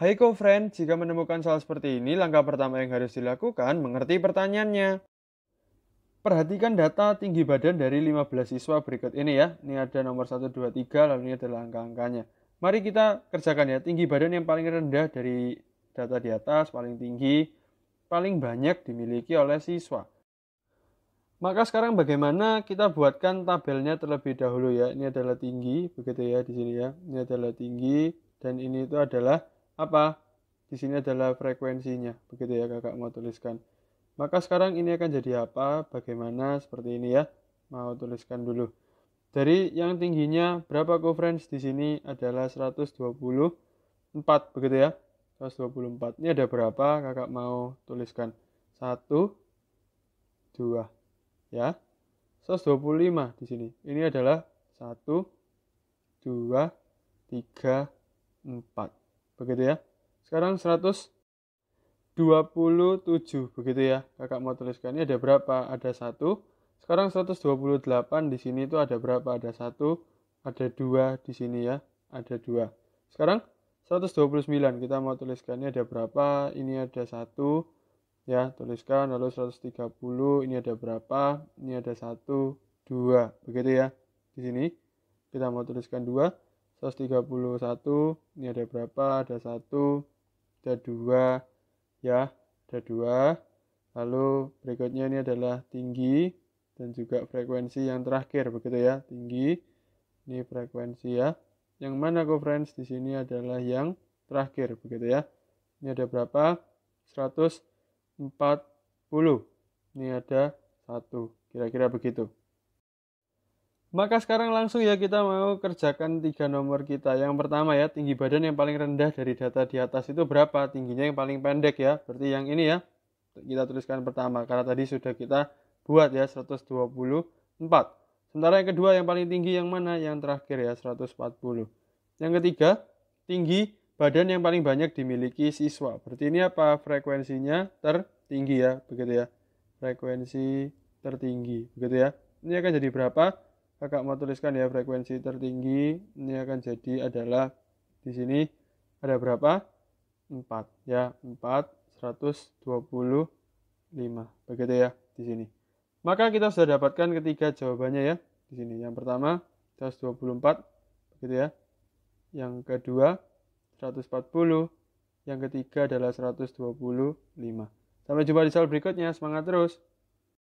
Hai co-friend, jika menemukan soal seperti ini, langkah pertama yang harus dilakukan mengerti pertanyaannya. Perhatikan data tinggi badan dari 15 siswa berikut ini ya. Ini ada nomor 1, 2, 3, lalu ini adalah angka-angkanya. Mari kita kerjakan ya, tinggi badan yang paling rendah dari data di atas, paling tinggi, paling banyak dimiliki oleh siswa. Maka sekarang bagaimana kita buatkan tabelnya terlebih dahulu ya. Ini adalah tinggi, begitu ya di sini ya. Ini adalah tinggi, dan ini itu adalah apa? Di sini adalah frekuensinya, begitu ya kakak mau tuliskan. Maka sekarang ini akan jadi apa, bagaimana, seperti ini ya. Mau tuliskan dulu. Dari yang tingginya, berapa coverage di sini adalah 124, begitu ya. 124. Ini ada berapa, kakak mau tuliskan. 1, 2, ya. 125 di sini. Ini adalah 1, 2, 3, 4 begitu ya. Sekarang 127 begitu ya. Kakak mau tuliskan ini ada berapa? Ada satu. Sekarang 128 di sini itu ada berapa? Ada satu, ada dua di sini ya, ada dua. Sekarang 129 kita mau tuliskan ini ada berapa? Ini ada satu ya, tuliskan lalu 130 ini ada berapa? Ini ada satu, dua begitu ya. Di sini kita mau tuliskan dua 131 ini ada berapa ada satu, ada dua, ya ada dua. lalu berikutnya ini adalah tinggi dan juga frekuensi yang terakhir begitu ya tinggi ini frekuensi ya yang mana friends di sini adalah yang terakhir begitu ya ini ada berapa 140 ini ada satu kira-kira begitu maka sekarang langsung ya kita mau kerjakan tiga nomor kita. Yang pertama ya, tinggi badan yang paling rendah dari data di atas itu berapa? Tingginya yang paling pendek ya. Berarti yang ini ya, kita tuliskan pertama. Karena tadi sudah kita buat ya, 124. Sementara yang kedua yang paling tinggi yang mana? Yang terakhir ya, 140. Yang ketiga, tinggi badan yang paling banyak dimiliki siswa. Berarti ini apa? Frekuensinya tertinggi ya, begitu ya. Frekuensi tertinggi, begitu ya. Ini akan jadi berapa? kakak mau tuliskan ya frekuensi tertinggi ini akan jadi adalah di sini ada berapa 4 ya 4 125 begitu ya di sini maka kita sudah dapatkan ketiga jawabannya ya di sini yang pertama 124 begitu ya yang kedua 140 yang ketiga adalah 125 sampai jumpa di soal berikutnya semangat terus